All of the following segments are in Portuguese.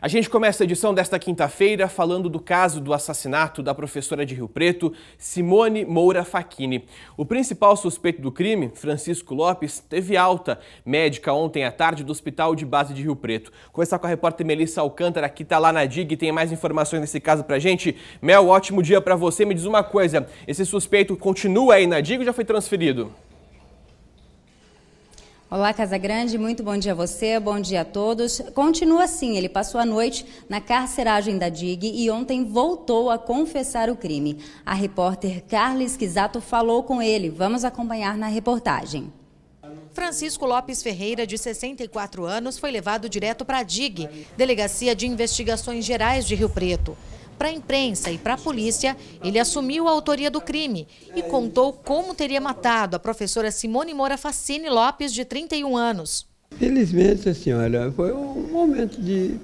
A gente começa a edição desta quinta-feira falando do caso do assassinato da professora de Rio Preto, Simone Moura Facchini. O principal suspeito do crime, Francisco Lopes, teve alta médica ontem à tarde do Hospital de Base de Rio Preto. Conversar com a repórter Melissa Alcântara, que está lá na DIG e tem mais informações desse caso a gente. Mel, ótimo dia para você. Me diz uma coisa, esse suspeito continua aí na DIG ou já foi transferido? Olá, Casa Grande, muito bom dia a você, bom dia a todos. Continua assim, ele passou a noite na carceragem da DIG e ontem voltou a confessar o crime. A repórter Carla Quisato falou com ele. Vamos acompanhar na reportagem. Francisco Lopes Ferreira, de 64 anos, foi levado direto para a DIG, Delegacia de Investigações Gerais de Rio Preto. Para a imprensa e para a polícia, ele assumiu a autoria do crime e contou como teria matado a professora Simone Moura Facine Lopes, de 31 anos. Felizmente, senhora, foi um momento de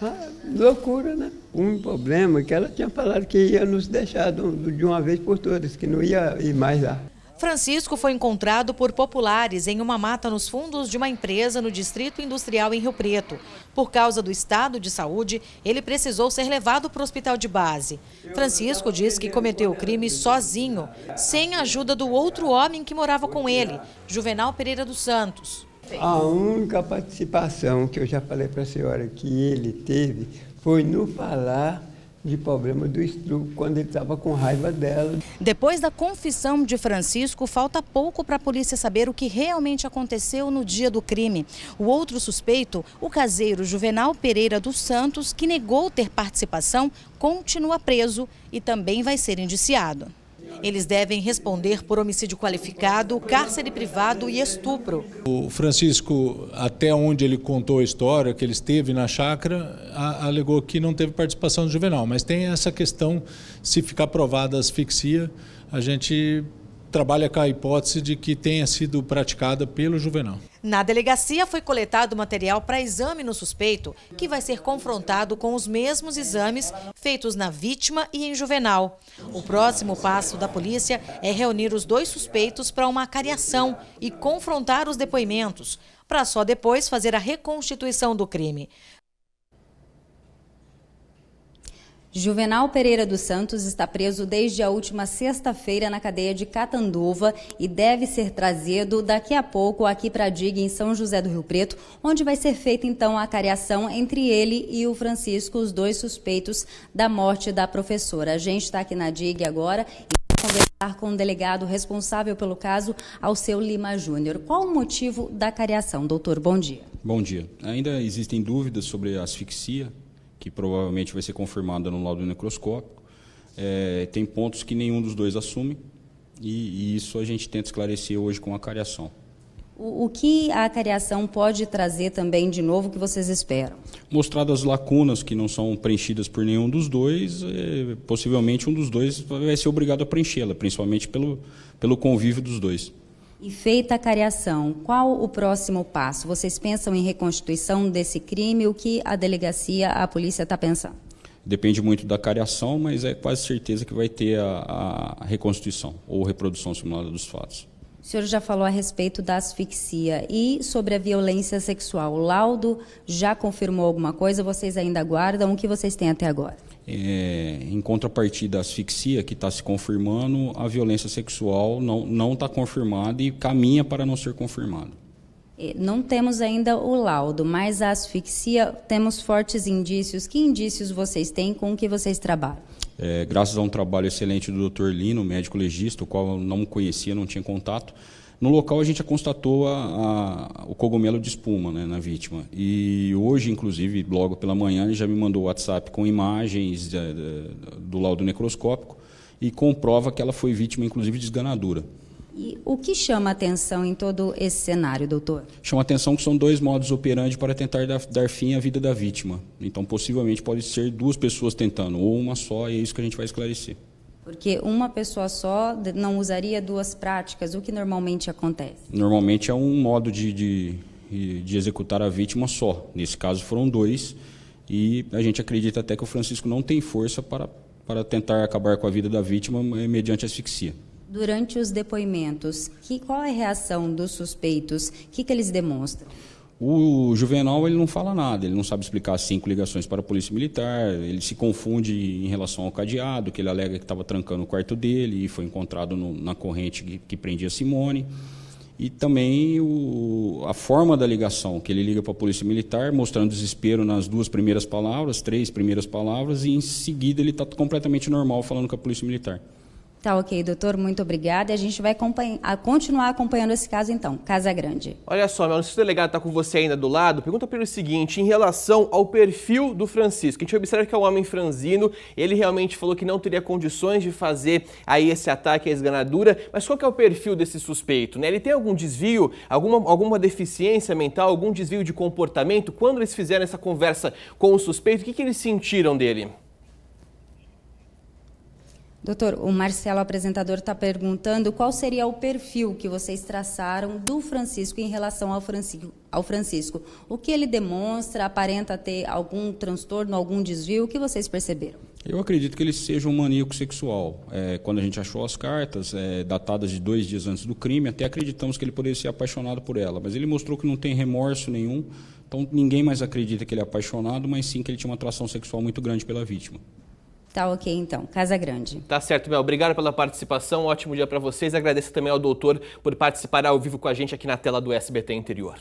ah, loucura, né? Um problema que ela tinha falado que ia nos deixar de uma vez por todas, que não ia ir mais lá. Francisco foi encontrado por populares em uma mata nos fundos de uma empresa no Distrito Industrial em Rio Preto. Por causa do estado de saúde, ele precisou ser levado para o hospital de base. Francisco diz que cometeu o crime sozinho, sem a ajuda do outro homem que morava com ele, Juvenal Pereira dos Santos. A única participação que eu já falei para a senhora que ele teve foi no falar de problema do estrupo quando ele estava com raiva dela. Depois da confissão de Francisco, falta pouco para a polícia saber o que realmente aconteceu no dia do crime. O outro suspeito, o caseiro Juvenal Pereira dos Santos, que negou ter participação, continua preso e também vai ser indiciado. Eles devem responder por homicídio qualificado, cárcere privado e estupro. O Francisco, até onde ele contou a história que ele esteve na chácara, alegou que não teve participação do juvenal, mas tem essa questão, se ficar provada a asfixia, a gente trabalha com a hipótese de que tenha sido praticada pelo Juvenal. Na delegacia foi coletado material para exame no suspeito, que vai ser confrontado com os mesmos exames feitos na vítima e em Juvenal. O próximo passo da polícia é reunir os dois suspeitos para uma cariação e confrontar os depoimentos, para só depois fazer a reconstituição do crime. Juvenal Pereira dos Santos está preso desde a última sexta-feira na cadeia de Catanduva e deve ser trazido daqui a pouco aqui para a DIG em São José do Rio Preto, onde vai ser feita então a cariação entre ele e o Francisco, os dois suspeitos da morte da professora. A gente está aqui na DIG agora e vai conversar com o delegado responsável pelo caso, Alceu Lima Júnior. Qual o motivo da cariação, doutor? Bom dia. Bom dia. Ainda existem dúvidas sobre asfixia que provavelmente vai ser confirmada no laudo necroscópico. É, tem pontos que nenhum dos dois assume, e, e, isso a gente tenta esclarecer hoje com a cariação. O, o que a cariação pode trazer também de novo que vocês esperam? Mostrar as lacunas que não são preenchidas por nenhum dos dois, é, possivelmente um dos dois vai ser obrigado a preenchê-la, principalmente pelo, pelo convívio dos dois. E feita a cariação, qual o próximo passo? Vocês pensam em reconstituição desse crime? O que a delegacia, a polícia está pensando? Depende muito da cariação, mas é quase certeza que vai ter a, a reconstituição ou reprodução simulada dos fatos. O senhor já falou a respeito da asfixia e sobre a violência sexual. O laudo já confirmou alguma coisa? Vocês ainda aguardam? O que vocês têm até agora? É, em contrapartida à asfixia que está se confirmando, a violência sexual não está confirmada e caminha para não ser confirmada. Não temos ainda o laudo, mas a asfixia temos fortes indícios. Que indícios vocês têm com o que vocês trabalham? É, graças a um trabalho excelente do Dr. Lino, médico legista, o qual eu não conhecia, não tinha contato, no local a gente constatou a, a, o cogumelo de espuma né, na vítima. E hoje, inclusive, logo pela manhã, ele já me mandou o WhatsApp com imagens é, é, do laudo necroscópico e comprova que ela foi vítima, inclusive, de esganadura. E o que chama atenção em todo esse cenário, doutor? Chama atenção que são dois modos operandi para tentar dar, dar, fim à vida da vítima. Então, possivelmente, pode ser duas pessoas tentando, ou uma só, e é isso que a gente vai esclarecer. Porque uma pessoa só não usaria duas práticas, o que normalmente acontece? Normalmente é um modo de, de, de executar a vítima só. Nesse caso foram dois, e a gente acredita até que o Francisco não tem força para, para tentar acabar com a vida da vítima eh, mediante asfixia durante os depoimentos, que, qual é a reação dos suspeitos? O que, que eles demonstram? O Juvenal ele não fala nada, ele não sabe explicar as cinco ligações para a Polícia Militar, ele se confunde em relação ao cadeado, que ele alega que estava trancando o quarto dele e foi encontrado no, na corrente que, que, prendia Simone. E também o, a forma da ligação, que ele liga para a Polícia Militar, mostrando desespero nas duas primeiras palavras, três primeiras palavras, e em seguida ele está completamente normal falando com a Polícia Militar. Tá ok, doutor, muito obrigada. E a gente vai a continuar acompanhando esse caso então, Casa Grande. Olha só, meu, se o delegado está com você ainda do lado, pergunta para ele o seguinte, em relação ao perfil do Francisco. A gente observa que é um homem franzino, ele realmente falou que não teria condições de fazer aí esse ataque à esganadura, mas qual que é o perfil desse suspeito? Né? Ele tem algum desvio, alguma, alguma deficiência mental, algum desvio de comportamento? Quando eles fizeram essa conversa com o suspeito, o que, que eles sentiram dele? Doutor, o Marcelo, apresentador, está perguntando qual seria o perfil que vocês traçaram do Francisco em relação ao Francisco, ao Francisco. O que ele demonstra? Aparenta ter algum transtorno, algum desvio? O que vocês perceberam? Eu acredito que ele seja um maníaco sexual. É, quando a gente achou as cartas, é, datadas de dois dias antes do crime, até acreditamos que ele poderia ser apaixonado por ela. Mas ele mostrou que não tem remorso nenhum. Então ninguém mais acredita que ele é apaixonado, mas sim que ele tinha uma atração sexual muito grande pela vítima. Tá ok, então. Casa Grande. Tá certo, Mel. Obrigado pela participação. Ótimo dia para vocês. Agradeço também ao doutor por participar ao vivo com a gente aqui na tela do SBT Interior.